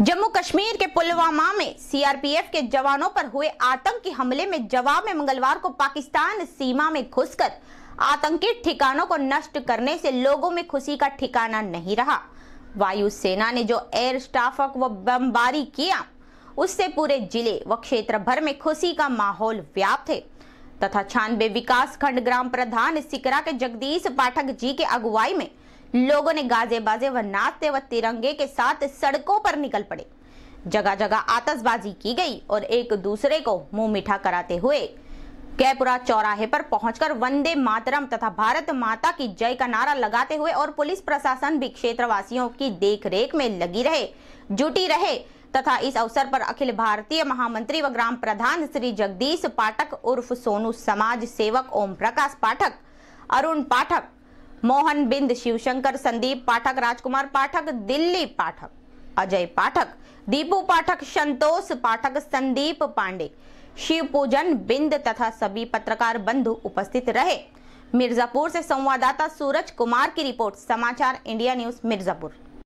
जम्मू कश्मीर के पुलवामा में सीआरपीएफ के जवानों पर हुए आतंकी हमले में जवाब में मंगलवार को पाकिस्तान सीमा में घुसकर आतंकी ठिकानों को नष्ट करने से लोगों में खुशी का ठिकाना नहीं रहा वायुसेना ने जो एयर स्टाफ व बमबारी किया उससे पूरे जिले व क्षेत्र भर में खुशी का माहौल व्याप्त है तथा छानबे विकास खंड ग्राम प्रधान सिकरा के जगदीश पाठक जी के अगुवाई में लोगों ने गाजे बाजे व नाचते व तिरंगे के साथ सड़कों पर निकल पड़े जगह जगह आतशबाजी की गई और एक दूसरे को मुंह मीठा कराते हुए कैपुरा चौराहे पर पहुंचकर वंदे मातरम तथा भारत माता की जय का नारा लगाते हुए और पुलिस प्रशासन भी क्षेत्रवासियों की देखरेख में लगी रहे जुटी रहे तथा इस अवसर पर अखिल भारतीय महामंत्री व ग्राम प्रधान श्री जगदीश पाठक उर्फ सोनू समाज सेवक ओम प्रकाश पाठक अरुण पाठक मोहन बिंद शिवशंकर संदीप पाठक राजकुमार पाठक दिल्ली पाठक अजय पाठक दीपू पाठक संतोष पाठक संदीप पांडे शिव पूजन बिंद तथा सभी पत्रकार बंधु उपस्थित रहे मिर्जापुर से संवाददाता सूरज कुमार की रिपोर्ट समाचार इंडिया न्यूज मिर्जापुर